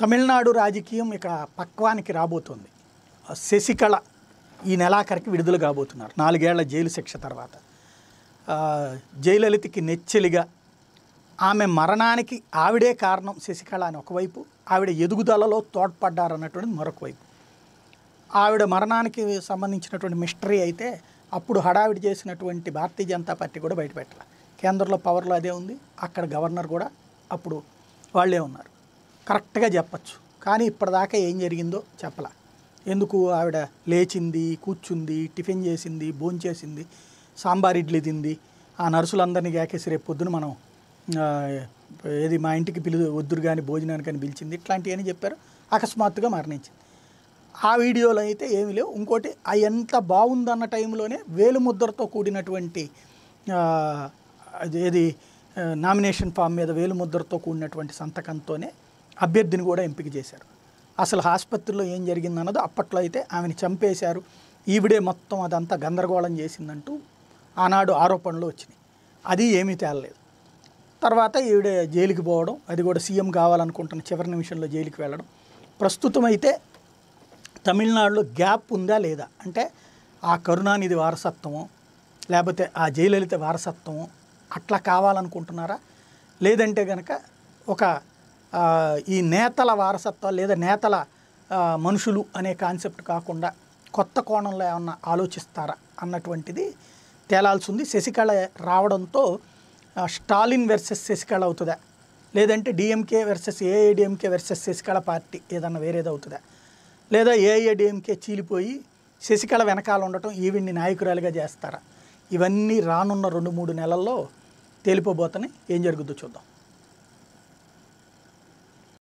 తమిళనాడు రాజకీయం ఇక పక్వానికి రాబోతుంది శశికళ ఈ నెలాఖరికి విడుదల కాబోతున్నారు నాలుగేళ్ల జైలు శిక్ష తర్వాత జయలలితకి నెచ్చెలిగా ఆమె మరణానికి ఆవిడే కారణం శశికళ అని ఒకవైపు ఆవిడ ఎదుగుదలలో తోడ్పడ్డారన్నటువంటిది మరొక వైపు ఆవిడ మరణానికి సంబంధించినటువంటి మిస్టరీ అయితే అప్పుడు హడావిడి చేసినటువంటి భారతీయ జనతా పార్టీ కూడా బయటపెట్టాలి కేంద్రంలో పవర్లో అదే ఉంది అక్కడ గవర్నర్ కూడా అప్పుడు వాళ్ళే ఉన్నారు కరెక్ట్గా చెప్పచ్చు కానీ ఇప్పటిదాకా ఏం జరిగిందో చెప్పలా ఎందుకు ఆవిడ లేచింది కూర్చుంది టిఫిన్ చేసింది భోంచేసింది సాంబార్ ఇడ్లీ తింది ఆ నర్సులందరినీ గాకేసి రేపు పొద్దున మనం ఏది మా ఇంటికి పిలు వద్దురు కానీ భోజనానికి అని పిలిచింది అని చెప్పారు అకస్మాత్తుగా మరణించింది ఆ వీడియోలో అయితే ఏమి లేవు ఇంకోటి ఆ ఎంత బాగుందన్న టైంలోనే వేలు ముద్రతో కూడినటువంటి ఏది నామినేషన్ ఫామ్ మీద వేలు ముద్రతో కూడినటువంటి సంతకంతోనే అభ్యర్థిని కూడా ఎంపిక చేశారు అసలు ఆసుపత్రిలో ఏం జరిగిందన్నదో అప్పట్లో అయితే ఆమెను చంపేశారు ఈవిడే మొత్తం అదంతా గందరగోళం చేసిందంటూ ఆనాడు ఆరోపణలు వచ్చినాయి అది ఏమీ తేలలేదు తర్వాత ఈవిడే జైలుకి పోవడం అది కూడా సీఎం కావాలనుకుంటున్న చివరి నిమిషంలో జైలుకి వెళ్ళడం ప్రస్తుతం అయితే తమిళనాడులో గ్యాప్ ఉందా లేదా అంటే ఆ కరుణానిధి వారసత్వము లేకపోతే ఆ జయలలిత వారసత్వము అట్లా కావాలనుకుంటున్నారా లేదంటే కనుక ఒక ఈ నేతల వారసత్వాలు లేదా నేతల మనుషులు అనే కాన్సెప్ట్ కాకుండా కొత్త కోణంలో ఏమన్నా ఆలోచిస్తారా అన్నటువంటిది తేలాల్సి ఉంది శశికళ రావడంతో స్టాలిన్ వెర్సెస్ శశికళ అవుతుందా లేదంటే DMK versus AIADMK versus Sasikala party ఏదన్నా వేరేది అవుతుందా లేదా ఏఐడిఎంకే చీలిపోయి శశికళ వెనకాల ఉండటం ఈవిడ్ని నాయకురాలుగా చేస్తారా ఇవన్నీ రానున్న రెండు మూడు నెలల్లో తేలిపోబోతని ఏం జరుగుద్దో చూద్దాం